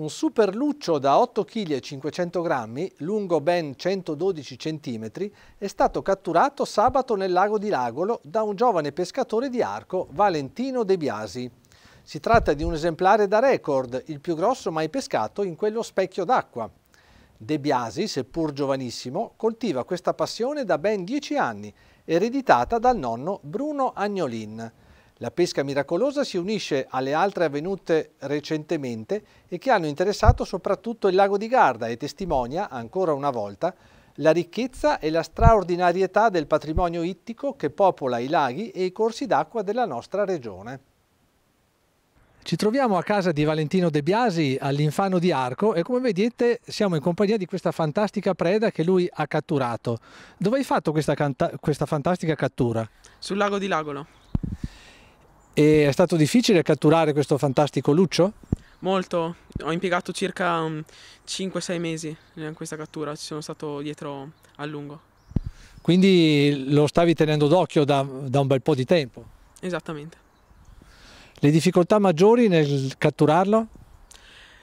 un super luccio da 8 kg e 500 grammi, lungo ben 112 cm, è stato catturato sabato nel lago di Lagolo da un giovane pescatore di arco, Valentino De Biasi. Si tratta di un esemplare da record, il più grosso mai pescato in quello specchio d'acqua. De Biasi, seppur giovanissimo, coltiva questa passione da ben 10 anni, ereditata dal nonno Bruno Agnolin. La pesca miracolosa si unisce alle altre avvenute recentemente e che hanno interessato soprattutto il lago di Garda e testimonia, ancora una volta, la ricchezza e la straordinarietà del patrimonio ittico che popola i laghi e i corsi d'acqua della nostra regione. Ci troviamo a casa di Valentino De Biasi all'Infano di Arco e come vedete siamo in compagnia di questa fantastica preda che lui ha catturato. Dove hai fatto questa, questa fantastica cattura? Sul lago di Lagolo. E è stato difficile catturare questo fantastico luccio? Molto, ho impiegato circa 5-6 um, mesi in questa cattura, ci sono stato dietro a lungo. Quindi lo stavi tenendo d'occhio da, da un bel po' di tempo? Esattamente. Le difficoltà maggiori nel catturarlo?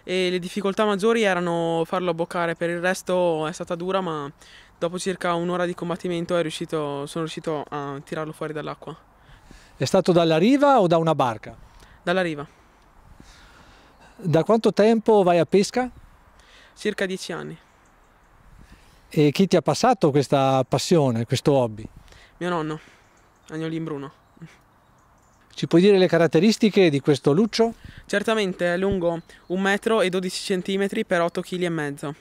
E le difficoltà maggiori erano farlo boccare, per il resto è stata dura ma dopo circa un'ora di combattimento riuscito, sono riuscito a tirarlo fuori dall'acqua. È stato dalla riva o da una barca? Dalla riva. Da quanto tempo vai a pesca? Circa dieci anni. E chi ti ha passato questa passione, questo hobby? Mio nonno, Agnolin Bruno. Ci puoi dire le caratteristiche di questo luccio? Certamente è lungo metro e 1,12 m per 8,5 kg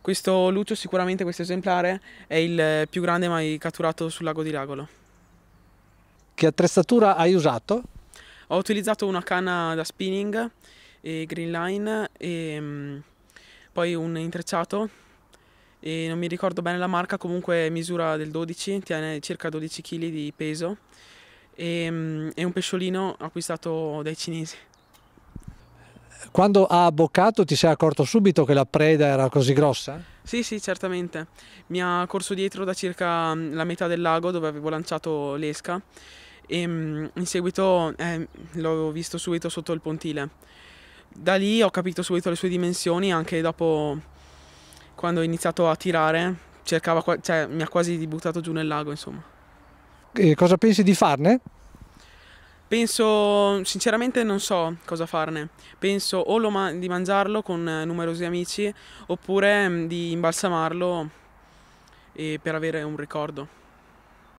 Questo luccio, sicuramente questo esemplare, è il più grande mai catturato sul lago di Lagolo. Che attrezzatura hai usato? Ho utilizzato una canna da spinning e green line e mm, poi un intrecciato e non mi ricordo bene la marca, comunque misura del 12, tiene circa 12 kg di peso e, e mm, un pesciolino acquistato dai cinesi. Quando ha abboccato ti sei accorto subito che la preda era così grossa? Sì, sì, certamente. Mi ha corso dietro da circa mm, la metà del lago dove avevo lanciato l'esca e mm, in seguito eh, l'ho visto subito sotto il pontile. Da lì ho capito subito le sue dimensioni, anche dopo quando ho iniziato a tirare, cercava, cioè, mi ha quasi buttato giù nel lago, insomma. E cosa pensi di farne? Penso, sinceramente non so cosa farne. Penso o ma di mangiarlo con eh, numerosi amici oppure mm, di imbalsamarlo per avere un ricordo.